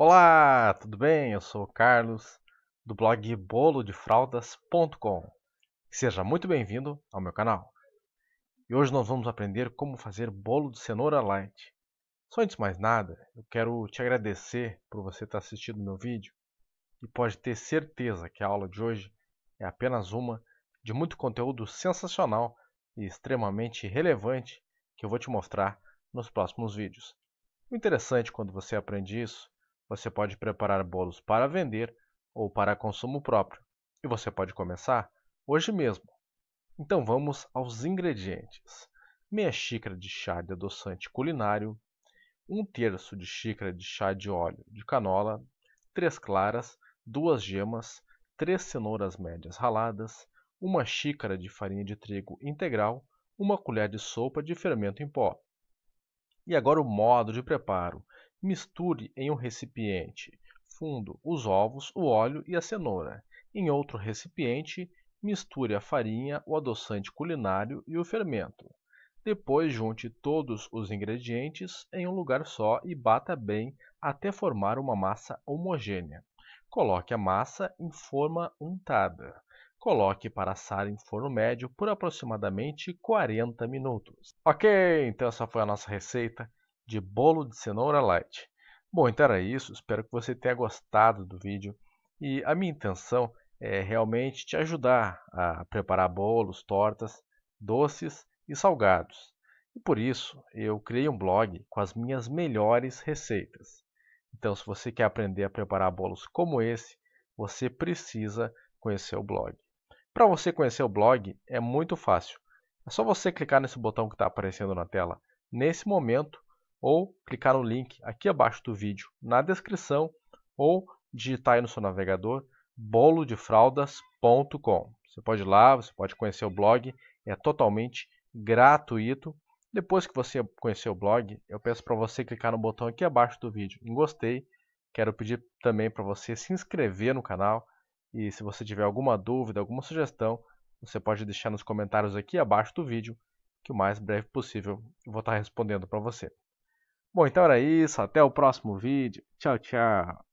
Olá, tudo bem? Eu sou o Carlos do blog bolodefraldas.com. Seja muito bem-vindo ao meu canal. E hoje nós vamos aprender como fazer bolo de cenoura light. Só antes de mais nada, eu quero te agradecer por você estar assistindo meu vídeo e pode ter certeza que a aula de hoje é apenas uma de muito conteúdo sensacional e extremamente relevante que eu vou te mostrar nos próximos vídeos. O interessante quando você aprende isso você pode preparar bolos para vender ou para consumo próprio, e você pode começar hoje mesmo. Então vamos aos ingredientes: meia xícara de chá de adoçante culinário, um terço de xícara de chá de óleo de canola, três claras, duas gemas, três cenouras médias raladas, uma xícara de farinha de trigo integral, uma colher de sopa de fermento em pó. E agora o modo de preparo Misture em um recipiente fundo os ovos, o óleo e a cenoura. Em outro recipiente, misture a farinha, o adoçante culinário e o fermento. Depois junte todos os ingredientes em um lugar só e bata bem até formar uma massa homogênea. Coloque a massa em forma untada. Coloque para assar em forno médio por aproximadamente 40 minutos. Ok, então essa foi a nossa receita de bolo de cenoura light. Bom, então era isso. Espero que você tenha gostado do vídeo. E a minha intenção é realmente te ajudar a preparar bolos, tortas, doces e salgados. E por isso eu criei um blog com as minhas melhores receitas. Então, se você quer aprender a preparar bolos como esse, você precisa conhecer o blog. Para você conhecer o blog, é muito fácil. É só você clicar nesse botão que está aparecendo na tela nesse momento ou clicar no link aqui abaixo do vídeo na descrição ou digitar aí no seu navegador bolodefraldas.com. Você pode ir lá, você pode conhecer o blog, é totalmente gratuito. Depois que você conhecer o blog, eu peço para você clicar no botão aqui abaixo do vídeo em gostei. Quero pedir também para você se inscrever no canal e se você tiver alguma dúvida, alguma sugestão, você pode deixar nos comentários aqui abaixo do vídeo que o mais breve possível eu vou estar tá respondendo para você. Bom, então era isso. Até o próximo vídeo. Tchau, tchau.